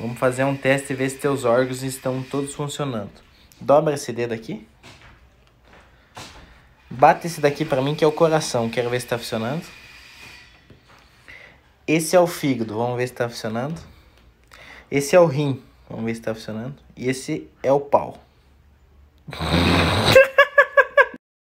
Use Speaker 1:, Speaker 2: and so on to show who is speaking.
Speaker 1: Vamos fazer um teste e ver se teus órgãos estão todos funcionando. Dobra esse dedo aqui. Bate esse daqui para mim que é o coração. Quero ver se está funcionando. Esse é o fígado. Vamos ver se está funcionando. Esse é o rim. Vamos ver se está funcionando. E esse é o pau.